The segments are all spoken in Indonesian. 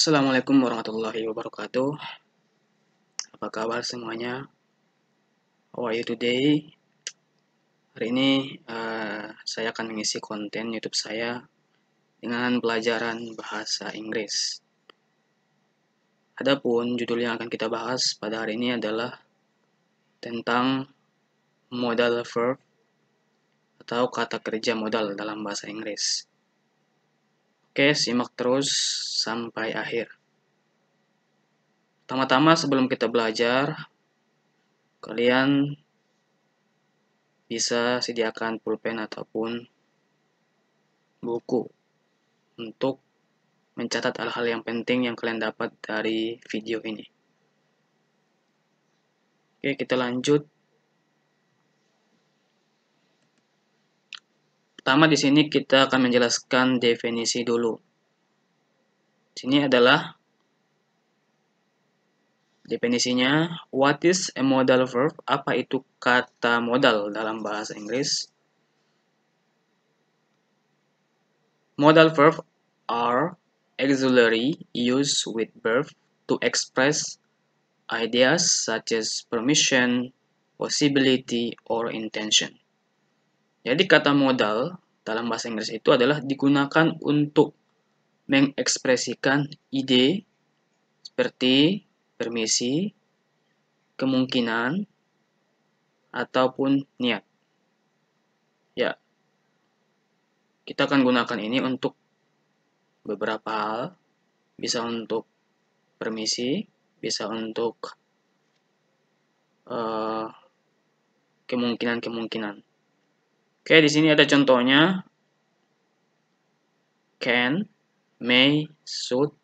Assalamualaikum warahmatullahi wabarakatuh. Apa kabar semuanya? How are you today? Hari ini uh, saya akan mengisi konten YouTube saya dengan pelajaran bahasa Inggris. Adapun judul yang akan kita bahas pada hari ini adalah tentang modal verb atau kata kerja modal dalam bahasa Inggris. Oke, simak terus sampai akhir. Pertama-tama sebelum kita belajar, kalian bisa sediakan pulpen ataupun buku untuk mencatat hal-hal yang penting yang kalian dapat dari video ini. Oke, kita lanjut Pertama di sini kita akan menjelaskan definisi dulu. Di sini adalah definisinya what is a modal verb? Apa itu kata modal dalam bahasa Inggris? Modal verb are auxiliary used with verb to express ideas such as permission, possibility, or intention. Jadi kata modal dalam bahasa Inggris itu adalah digunakan untuk mengekspresikan ide seperti permisi, kemungkinan, ataupun niat. Ya, kita akan gunakan ini untuk beberapa hal, bisa untuk permisi, bisa untuk eh, kemungkinan-kemungkinan. Uh, Oke, di sini ada contohnya. Can, may, should,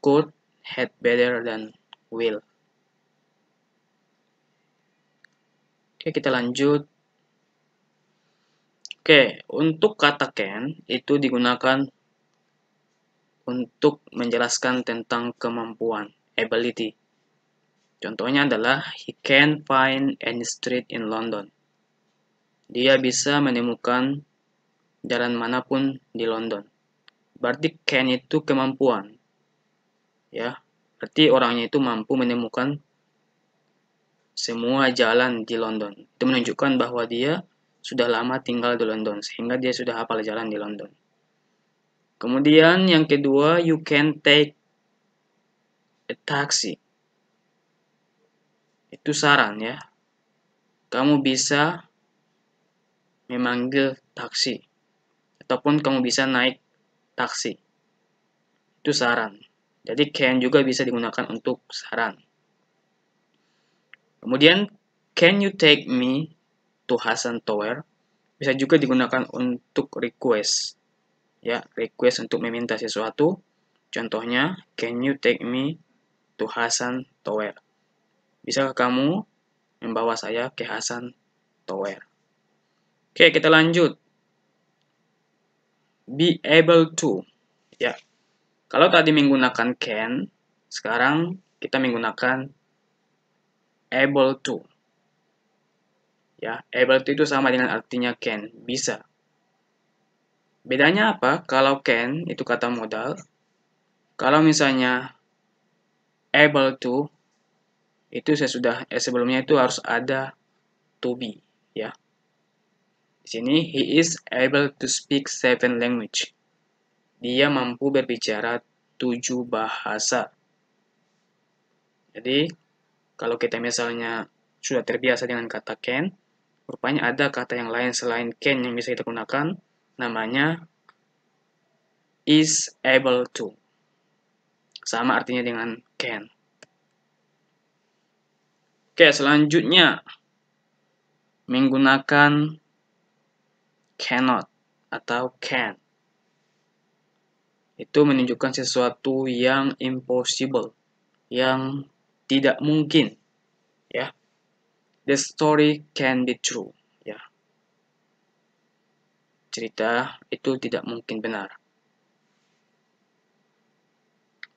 could, had better, dan will. Oke, kita lanjut. Oke, untuk kata can itu digunakan untuk menjelaskan tentang kemampuan, ability. Contohnya adalah, he can find any street in London dia bisa menemukan jalan manapun di London. Berarti can itu kemampuan. Ya, berarti orangnya itu mampu menemukan semua jalan di London. Itu menunjukkan bahwa dia sudah lama tinggal di London sehingga dia sudah hafal jalan di London. Kemudian yang kedua, you can take a taxi. Itu saran ya. Kamu bisa memanggil taksi. Ataupun kamu bisa naik taksi. Itu saran. Jadi can juga bisa digunakan untuk saran. Kemudian can you take me to Hasan Tower? Bisa juga digunakan untuk request. Ya, request untuk meminta sesuatu. Contohnya, can you take me to Hasan Tower? bisa kamu membawa saya ke Hasan Tower? Oke, kita lanjut. Be able to. Ya. Kalau tadi menggunakan can, sekarang kita menggunakan able to. Ya, able to itu sama dengan artinya can, bisa. Bedanya apa? Kalau can itu kata modal. Kalau misalnya able to itu saya sudah eh, sebelumnya itu harus ada to be ya Sini he is able to speak seven language. Dia mampu berbicara tujuh bahasa. Jadi kalau kita misalnya sudah terbiasa dengan kata can, rupanya ada kata yang lain selain can yang bisa kita gunakan, namanya is able to. Sama artinya dengan can. Oke, selanjutnya menggunakan cannot atau can. Itu menunjukkan sesuatu yang impossible, yang tidak mungkin. Ya. The story can be true, ya. Cerita itu tidak mungkin benar.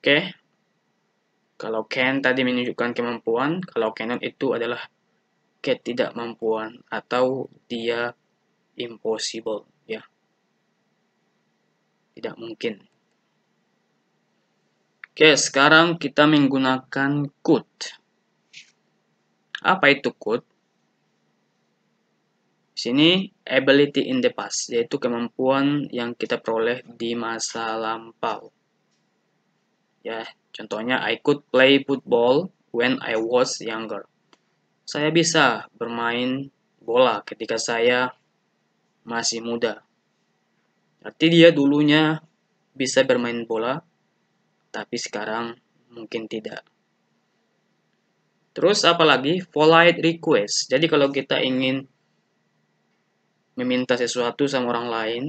Oke. Okay. Kalau can tadi menunjukkan kemampuan, kalau cannot itu adalah ketidakmampuan atau dia impossible ya tidak mungkin oke sekarang kita menggunakan could apa itu could sini ability in the past yaitu kemampuan yang kita peroleh di masa lampau ya contohnya I could play football when I was younger saya bisa bermain bola ketika saya masih muda. Berarti dia dulunya bisa bermain bola, tapi sekarang mungkin tidak. Terus apalagi polite request. Jadi kalau kita ingin meminta sesuatu sama orang lain,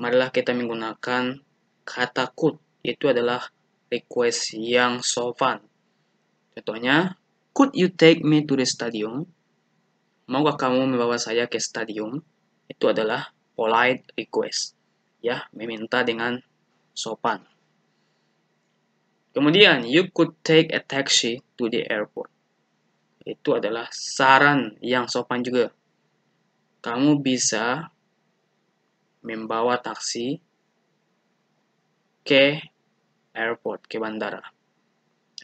marilah kita menggunakan kata could. Itu adalah request yang sopan. Contohnya, could you take me to the stadium? Maukah kamu membawa saya ke stadium? itu adalah polite request ya meminta dengan sopan kemudian you could take a taxi to the airport itu adalah saran yang sopan juga kamu bisa membawa taksi ke airport ke bandara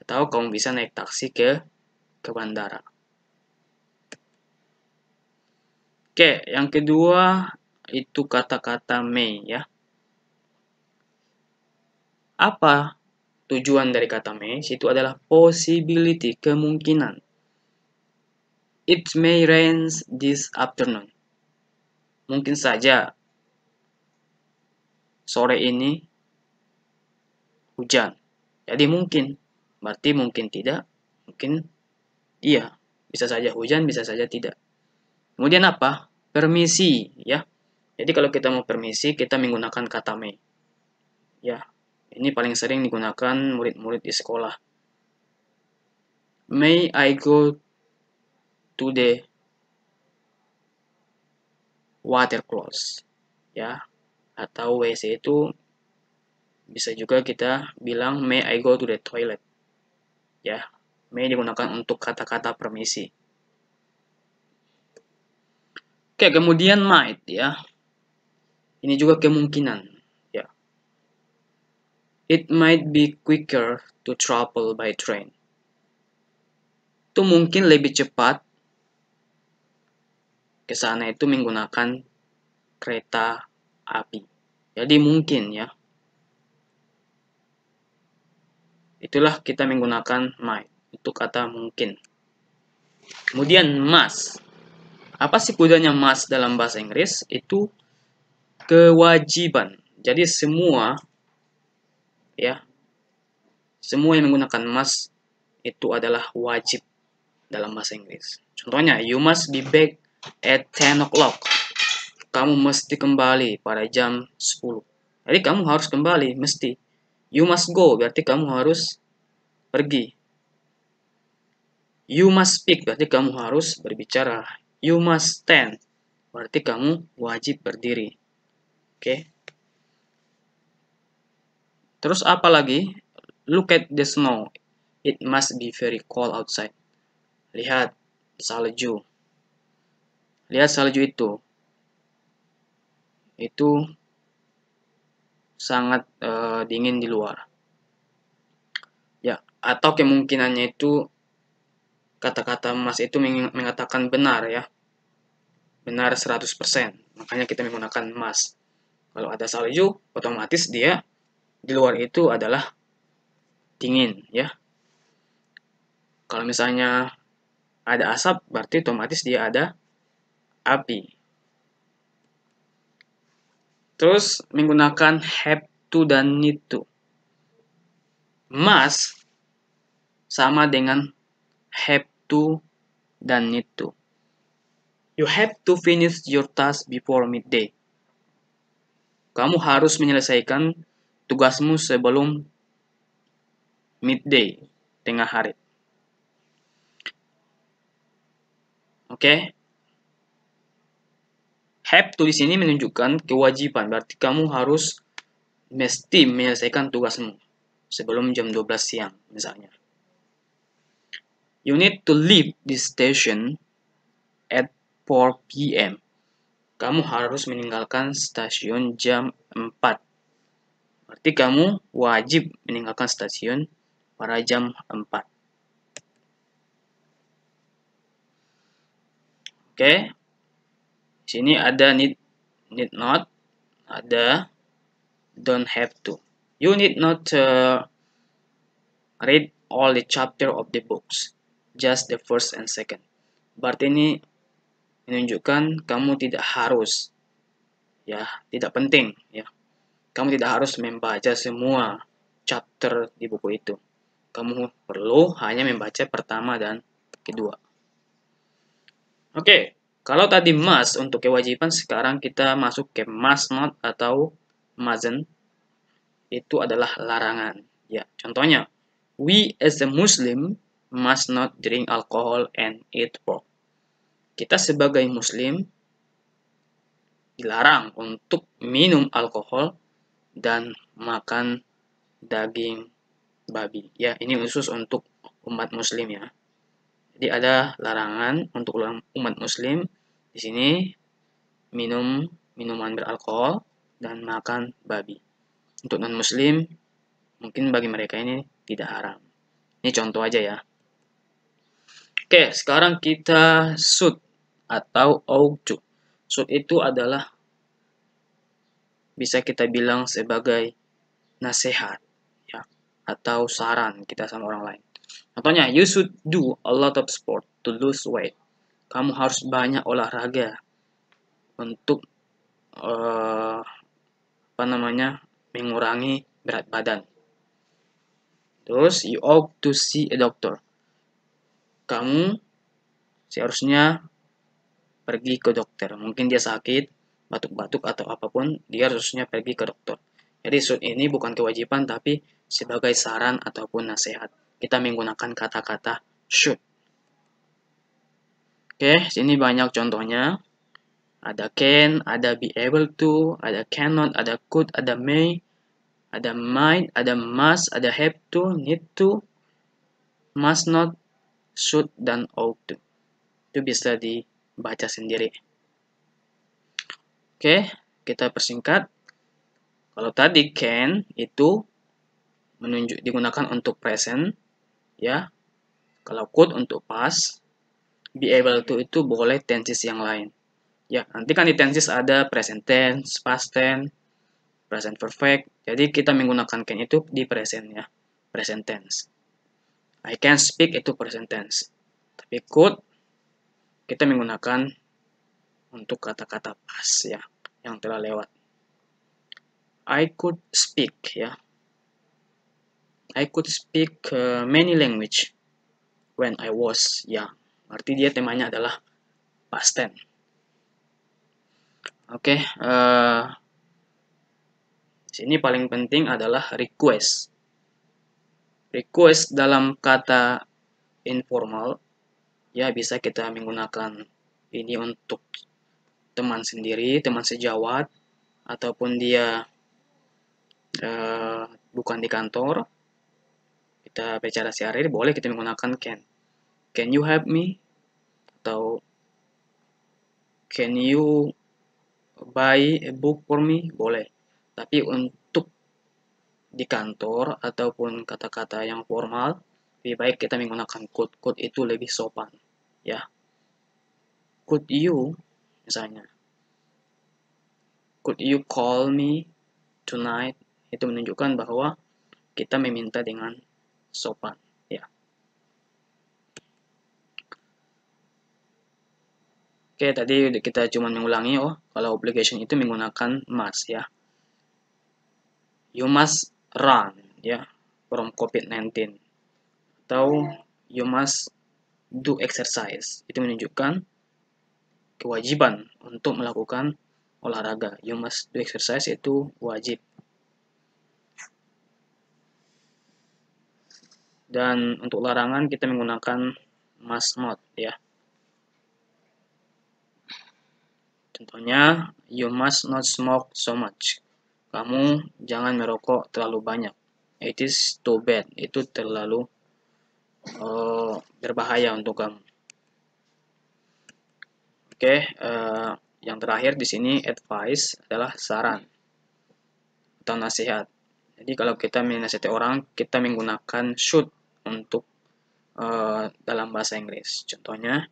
atau kamu bisa naik taksi ke ke bandara Oke, yang kedua itu kata-kata May ya. Apa tujuan dari kata may itu adalah possibility, kemungkinan. It may rain this afternoon. Mungkin saja sore ini hujan. Jadi mungkin, berarti mungkin tidak, mungkin iya, bisa saja hujan, bisa saja tidak. Kemudian apa? Permisi, ya. Jadi kalau kita mau permisi, kita menggunakan kata me. Ya, ini paling sering digunakan murid-murid di sekolah. May I go to the water closet? Ya, atau WC itu bisa juga kita bilang may I go to the toilet. Ya, may digunakan untuk kata-kata permisi. Ya kemudian might ya. Ini juga kemungkinan ya. It might be quicker to travel by train. Itu mungkin lebih cepat ke sana itu menggunakan kereta api. Jadi mungkin ya. Itulah kita menggunakan might. untuk kata mungkin. Kemudian must. Apa sih kudanya mas dalam bahasa Inggris? Itu kewajiban. Jadi semua ya semua yang menggunakan mas itu adalah wajib dalam bahasa Inggris. Contohnya, you must be back at 10 o'clock. Kamu mesti kembali pada jam 10. Jadi kamu harus kembali, mesti. You must go, berarti kamu harus pergi. You must speak, berarti kamu harus berbicara. You must stand. Berarti kamu wajib berdiri. Oke. Okay. Terus apa lagi? Look at the snow. It must be very cold outside. Lihat salju. Lihat salju itu. Itu sangat uh, dingin di luar. Ya, atau kemungkinannya itu kata-kata Mas itu mengatakan benar ya benar 100%. Makanya kita menggunakan must. Kalau ada salju, otomatis dia di luar itu adalah dingin, ya. Kalau misalnya ada asap, berarti otomatis dia ada api. Terus menggunakan have to dan need to. Must sama dengan have to dan need to. You have to finish your task before midday. Kamu harus menyelesaikan tugasmu sebelum midday, tengah hari. Oke. Okay? Have to di sini menunjukkan kewajiban, berarti kamu harus mesti menyelesaikan tugasmu sebelum jam 12 siang misalnya. You need to leave this station at 4 p.m. Kamu harus meninggalkan stasiun jam 4. Berarti kamu wajib meninggalkan stasiun pada jam 4. Oke. Okay. Sini ada need need not, ada don't have to. You need not uh, read all the chapter of the books, just the first and second. Berarti ini menunjukkan kamu tidak harus ya, tidak penting ya. Kamu tidak harus membaca semua chapter di buku itu. Kamu perlu hanya membaca pertama dan kedua. Oke, kalau tadi mas untuk kewajiban, sekarang kita masuk ke must not atau mustn't. Itu adalah larangan. Ya, contohnya, we as a Muslim must not drink alcohol and eat pork kita sebagai muslim dilarang untuk minum alkohol dan makan daging babi. Ya, ini khusus untuk umat muslim ya. Jadi ada larangan untuk umat muslim di sini minum minuman beralkohol dan makan babi. Untuk non muslim mungkin bagi mereka ini tidak haram. Ini contoh aja ya. Oke, sekarang kita sud atau aukcu. Sup itu adalah bisa kita bilang sebagai nasihat ya atau saran kita sama orang lain. Contohnya, you should do a lot of sport to lose weight. Kamu harus banyak olahraga untuk uh, apa namanya mengurangi berat badan. Terus you ought to see a doctor. Kamu seharusnya pergi ke dokter. Mungkin dia sakit, batuk-batuk atau apapun, dia harusnya pergi ke dokter. Jadi sud ini bukan kewajiban tapi sebagai saran ataupun nasihat. Kita menggunakan kata-kata should. Oke, sini banyak contohnya. Ada can, ada be able to, ada cannot, ada could, ada may, ada might, ada must, ada have to, need to, must not, should, dan ought to. Itu bisa di baca sendiri. Oke, kita persingkat. Kalau tadi can itu menunjuk digunakan untuk present, ya. Kalau could untuk past, be able to itu boleh tenses yang lain. Ya, nanti kan di tenses ada present tense, past tense, present perfect. Jadi kita menggunakan can itu di present ya, present tense. I can speak itu present tense. Tapi could kita menggunakan untuk kata-kata pas ya yang telah lewat. I could speak ya. I could speak uh, many language when I was ya arti dia temanya adalah past tense. Oke, okay, uh, sini paling penting adalah request. Request dalam kata informal ya bisa kita menggunakan ini untuk teman sendiri, teman sejawat, ataupun dia uh, bukan di kantor, kita bicara sehari boleh kita menggunakan can. Can you help me? Atau can you buy a book for me? Boleh. Tapi untuk di kantor ataupun kata-kata yang formal, lebih baik kita menggunakan code. Code itu lebih sopan ya could you misalnya could you call me tonight itu menunjukkan bahwa kita meminta dengan sopan ya oke tadi kita cuma mengulangi oh kalau obligation itu menggunakan must ya you must run ya from covid-19 atau you must do exercise. Itu menunjukkan kewajiban untuk melakukan olahraga. You must do exercise itu wajib. Dan untuk larangan kita menggunakan must not ya. Contohnya, you must not smoke so much. Kamu jangan merokok terlalu banyak. It is too bad. Itu terlalu Oh, berbahaya untuk kamu. Oke, uh, yang terakhir di sini advice adalah saran atau nasihat. Jadi kalau kita menasihati orang, kita menggunakan should untuk uh, dalam bahasa Inggris. Contohnya,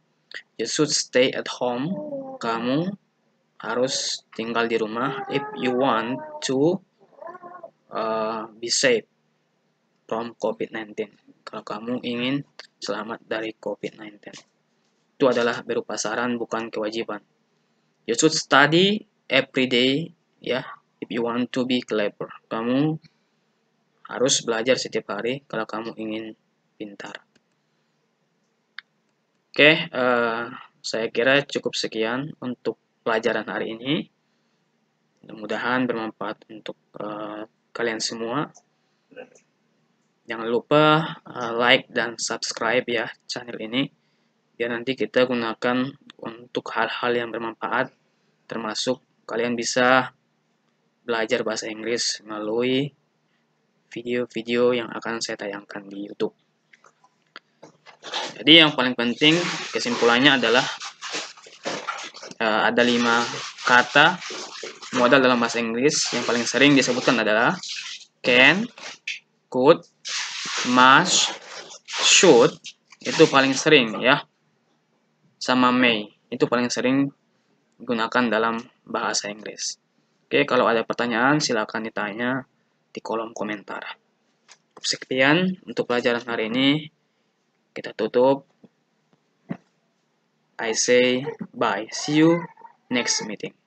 you should stay at home. Kamu harus tinggal di rumah if you want to uh, be safe from COVID-19. Kalau kamu ingin selamat dari COVID-19. Itu adalah berupa saran bukan kewajiban. You should study every day ya yeah, if you want to be clever. Kamu harus belajar setiap hari kalau kamu ingin pintar. Oke, okay, uh, eh, saya kira cukup sekian untuk pelajaran hari ini. Mudah-mudahan bermanfaat untuk uh, kalian semua jangan lupa eh, like dan subscribe ya channel ini biar nanti kita gunakan untuk hal-hal yang bermanfaat termasuk kalian bisa belajar bahasa Inggris melalui video-video yang akan saya tayangkan di YouTube. Jadi yang paling penting kesimpulannya adalah eh, ada lima kata modal dalam bahasa Inggris yang paling sering disebutkan adalah can, could, Must, should itu paling sering ya sama may itu paling sering gunakan dalam bahasa Inggris. Oke, kalau ada pertanyaan silakan ditanya di kolom komentar. Sekian untuk pelajaran hari ini. Kita tutup. I say bye. See you next meeting.